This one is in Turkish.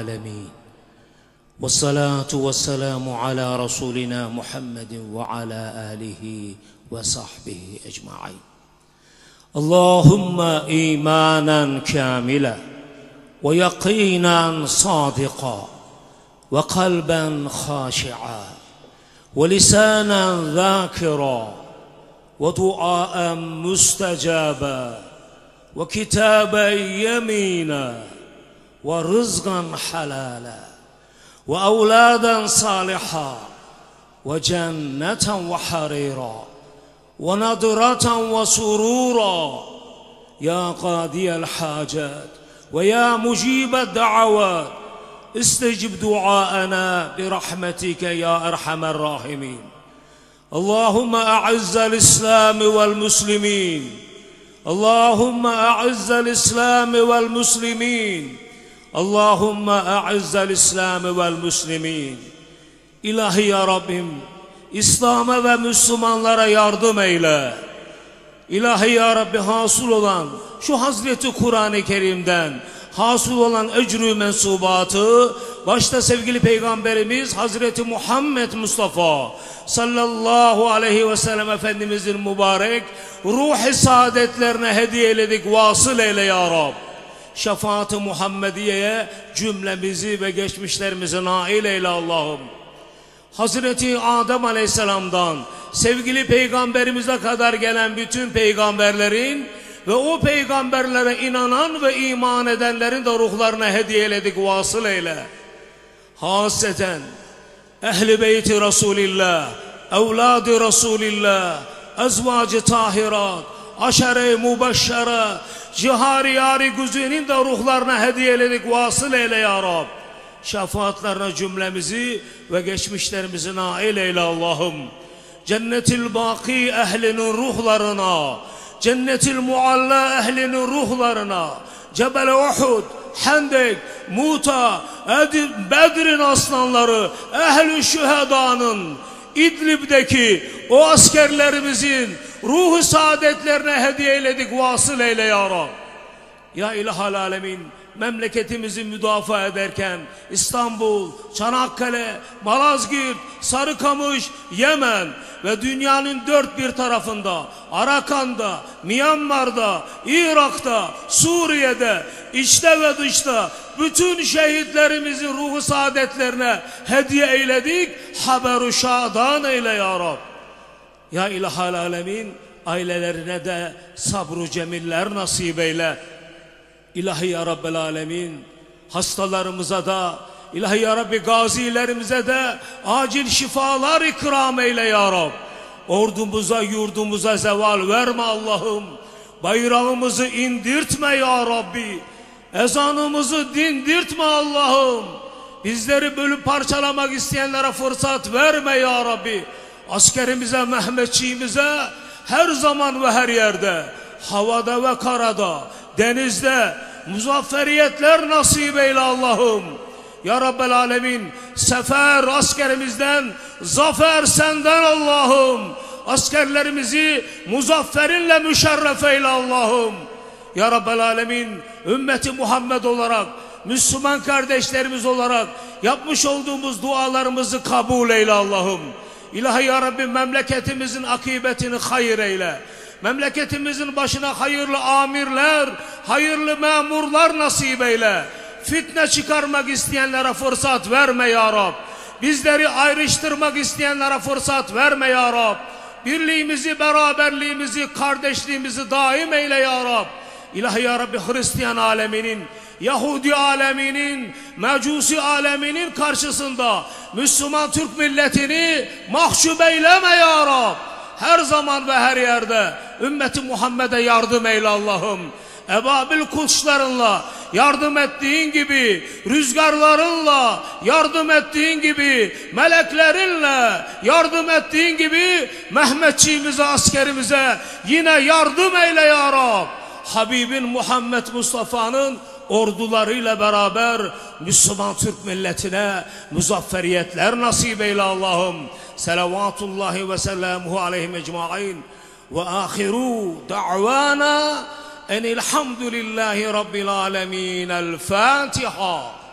العالمين والصلاة والسلام على رسولنا محمد وعلى آله وصحبه أجمعين اللهم إيمانا كاملا ويقينا صادقا وقلبا خاشعا ولسانا ذاكرا ودعاء مستجابا وكتابا يمينا ورزقا حلالا وأولادا صالحا وجنة وحريرا ونضرة وسرورا يا قاضي الحاجات ويا مجيب الدعوات استجب دعاءنا برحمتك يا أرحم الراحمين اللهم أعز الإسلام والمسلمين اللهم أعز الإسلام والمسلمين Allahümme a'izzel İslam'ı vel Müslümin. İlahi ya Rabbim, İslam'a ve Müslümanlara yardım eyle. İlahi ya Rabbi hasıl olan şu Hazreti Kur'an-ı Kerim'den hasıl olan ecrü mensubatı başta sevgili peygamberimiz Hazreti Muhammed Mustafa sallallahu aleyhi ve sellem Efendimizin mübarek ruh-i saadetlerine hediye eledik vasıl eyle ya Rabbi şefaat-ı Muhammediye'ye cümlemizi ve geçmişlerimizi nail eyle Allah'ım. Hazreti Adem Aleyhisselam'dan sevgili peygamberimize kadar gelen bütün peygamberlerin ve o peygamberlere inanan ve iman edenlerin de ruhlarına hediyeledik vasıl eyle. Haseten ehli beyti Resulillah, evladı Resulillah, ezvacı tahirat, aşere-i mübeşşere, cihari yari güzinin de ruhlarına hediye eledik, vasıl eyle ya Rab. Şefaatlerine cümlemizi ve geçmişlerimizi nail eyle Allah'ım. Cennetil baki ehlinin ruhlarına, cennetil mualla ehlinin ruhlarına, Cebel Uhud, Hendek, Muta, Edin, Bedir'in aslanları, Ehl-i Şüheda'nın, İdlib'deki o askerlerimizin, ruhu saadetlerine hediye eyledik vasıl eyle ya Rab. Ya İlahal Alemin memleketimizi müdafaa ederken İstanbul, Çanakkale, Malazgirt, Sarıkamış, Yemen ve dünyanın dört bir tarafında Arakan'da, Myanmar'da, Irak'ta, Suriye'de, içte ve dışta bütün şehitlerimizi ruhu saadetlerine hediye eyledik. Haber-ü şadan eyle ya Rab. Ya İlahal alemin ailelerine de sabru cemiller nasip eyle. İlahi ya Rabbel alemin hastalarımıza da İlahi ya Rabbi gazilerimize de acil şifalar ikram eyle ya Rab. Ordumuza yurdumuza zeval verme Allah'ım. Bayrağımızı indirtme ya Rabbi. Ezanımızı dindirtme Allah'ım. Bizleri bölüp parçalamak isteyenlere fırsat verme ya Rabbi askerimize, Mehmetçiğimize her zaman ve her yerde, havada ve karada, denizde muzafferiyetler nasip eyle Allah'ım. Ya Rabbel Alemin, sefer askerimizden, zafer senden Allah'ım. Askerlerimizi muzafferinle müşerref eyle Allah'ım. Ya Rabbel Alemin, ümmeti Muhammed olarak, Müslüman kardeşlerimiz olarak yapmış olduğumuz dualarımızı kabul eyle Allah'ım. İlahi ya Rabbi memleketimizin akıbetini hayır eyle. Memleketimizin başına hayırlı amirler, hayırlı memurlar nasip eyle. Fitne çıkarmak isteyenlere fırsat verme ya Rab. Bizleri ayrıştırmak isteyenlere fırsat verme ya Rab. Birliğimizi, beraberliğimizi, kardeşliğimizi daim eyle ya Rab. İlahi ya Rabbi Hristiyan aleminin Yahudi aleminin, Mecusi aleminin karşısında Müslüman Türk milletini mahcup eyleme ya Rab. Her zaman ve her yerde ümmeti Muhammed'e yardım eyle Allah'ım. Ebabil kuşlarınla yardım ettiğin gibi, rüzgarlarınla yardım ettiğin gibi, meleklerinle yardım ettiğin gibi Mehmetçiğimize, askerimize yine yardım eyle ya Rab. Habibin Muhammed Mustafa'nın ordularıyla beraber Müslüman Türk milletine muzafferiyetler nasip eyle Allah'ım. Selavatullahi ve selamuhu aleyhi mecmain. Ve ahiru da'vana en elhamdülillahi rabbil alemin. El Fatiha.